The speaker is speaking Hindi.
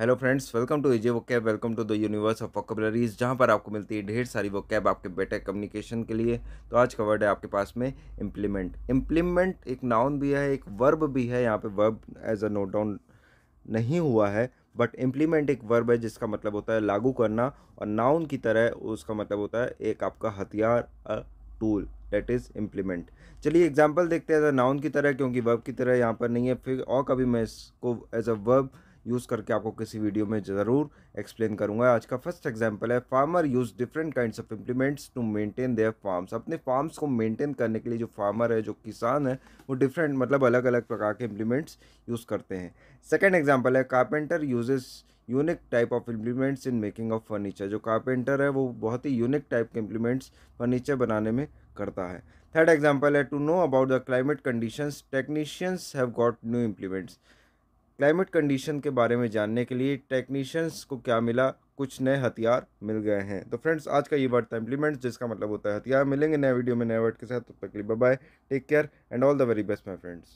hello friends welcome to AJ vocab welcome to the universe of vocabularies जहाँ पर आपको मिलती है ढेर सारी वो कैब आपके बेटे कम्युनिकेशन के लिए तो आज का वर्ड है आपके पास में इम्प्लीमेंट इम्प्लीमेंट एक नाउन भी है एक वर्ब भी है यहाँ पे verb as a note down नहीं हुआ है बट इम्प्लीमेंट एक वर्ब है जिसका मतलब होता है लागू करना और नाउन की तरह उसका मतलब होता है एक आपका हथियार टूल डेट इज़ इम्प्लीमेंट चलिए एग्जाम्पल देखते हैं एज अ नाउन की तरह क्योंकि वर्ब की तरह यहाँ पर नहीं है फिर और कभी मैं इसको एज अ वर्ब यूज़ करके आपको किसी वीडियो में ज़रूर एक्सप्लेन करूँगा आज का फर्स्ट एग्जाम्पल है farmer use different kind of implements to maintain their farms अपने फार्म्स को मेंटेन करने के लिए जो फार्मर है जो किसान है वो डिफरेंट मतलब अलग अलग प्रकार के इम्प्लीमेंट्स यूज़ करते हैं सेकेंड एग्जाम्पल है carpenter uses unique type of implements in making of furniture जो कारपेंटर है वो बहुत ही यूनिक टाइप के इम्प्लीमेंट्स फर्नीचर बनाने में करता है थर्ड एग्जाम्पल है to know about the climate conditions technicians have got new implements climate condition के बारे में जानने के लिए टेक्नीशियंस को क्या मिला कुछ नए हथियार मिल गए हैं तो फ्रेंड्स आज का ये वर्ड था इम्प्लीमेंट्स जिसका मतलब होता है हथियार मिलेंगे नए वीडियो में नए वर्ड के साथ तब तक के लिए bye take care and all the very best my friends